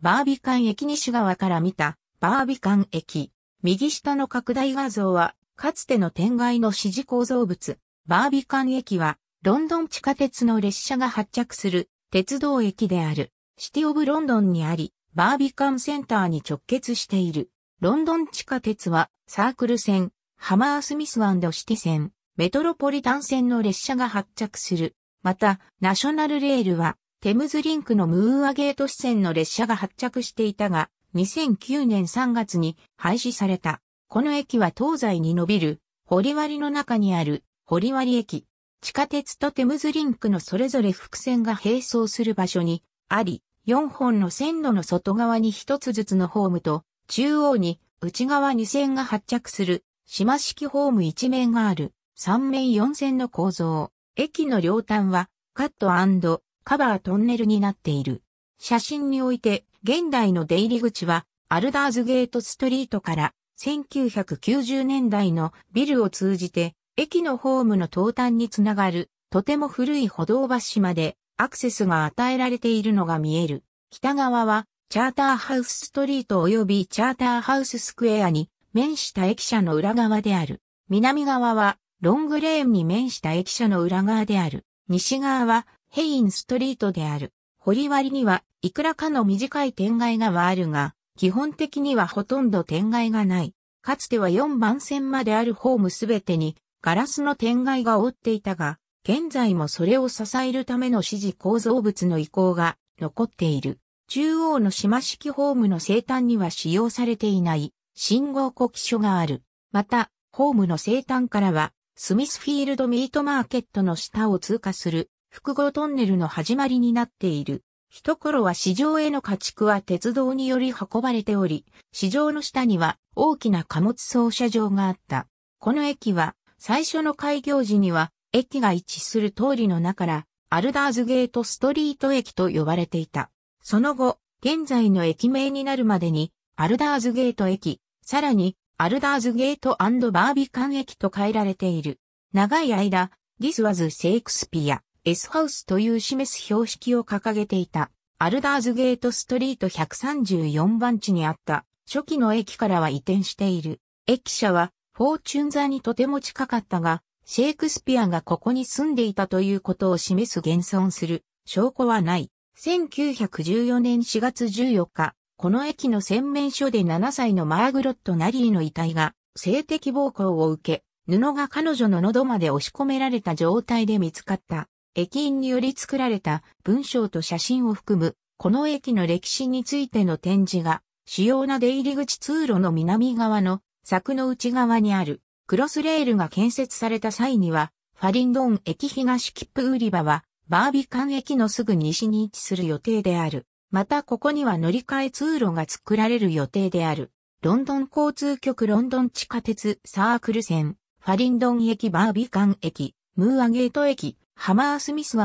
バービカン駅西側から見た、バービカン駅。右下の拡大画像は、かつての天外の支持構造物。バービカン駅は、ロンドン地下鉄の列車が発着する鉄道駅である。シティオブロンドンにあり、バービカンセンターに直結している。ロンドン地下鉄は、サークル線、ハマースミスシティ線、メトロポリタン線の列車が発着する。また、ナショナルレールは、テムズリンクのムーアゲート支線の列車が発着していたが、2009年3月に廃止された。この駅は東西に伸びる、堀割の中にある、堀割駅。地下鉄とテムズリンクのそれぞれ伏線が並走する場所にあり、4本の線路の外側に1つずつのホームと、中央に内側2線が発着する、島式ホーム1面がある、3面4線の構造。駅の両端は、カットカバートンネルになっている。写真において、現代の出入り口は、アルダーズゲートストリートから、1990年代のビルを通じて、駅のホームの東端につながる、とても古い歩道橋まで、アクセスが与えられているのが見える。北側は、チャーターハウスストリート及びチャーターハウススクエアに、面した駅舎の裏側である。南側は、ロングレーンに面した駅舎の裏側である。西側は、ヘインストリートである。り割にはいくらかの短い点外がはあるが、基本的にはほとんど点外がない。かつては4番線まであるホームすべてにガラスの天外が覆っていたが、現在もそれを支えるための支持構造物の遺構が残っている。中央の島式ホームの生誕には使用されていない信号呼気書がある。また、ホームの生誕からは、スミスフィールドミートマーケットの下を通過する複合トンネルの始まりになっている。一頃は市場への家畜は鉄道により運ばれており、市場の下には大きな貨物操車場があった。この駅は最初の開業時には駅が位置する通りの中からアルダーズゲートストリート駅と呼ばれていた。その後、現在の駅名になるまでにアルダーズゲート駅、さらにアルダーズゲートバービカン駅と変えられている。長い間、This was Shakespeare S ハウスという示す標識を掲げていた、アルダーズゲートストリート134番地にあった初期の駅からは移転している。駅舎はフォーチュン座にとても近かったが、シェイクスピアがここに住んでいたということを示す現存する証拠はない。1914年4月14日、この駅の洗面所で7歳のマーグロット・ナリーの遺体が性的暴行を受け、布が彼女の喉まで押し込められた状態で見つかった。駅員により作られた文章と写真を含む、この駅の歴史についての展示が、主要な出入り口通路の南側の柵の内側にあるクロスレールが建設された際には、ファリンドン駅東切符売り場は、バービカン駅のすぐ西に位置する予定である。またここには乗り換え通路が作られる予定である。ロンドン交通局ロンドン地下鉄サークル線、ファリンドン駅バービカン駅、ムーアゲート駅、ハマースミスシ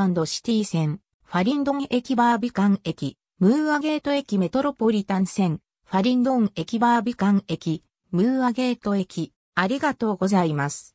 ティ線、ファリンドン駅バービカン駅、ムーアゲート駅メトロポリタン線、ファリンドン駅バービカン駅、ムーアゲート駅、ありがとうございます。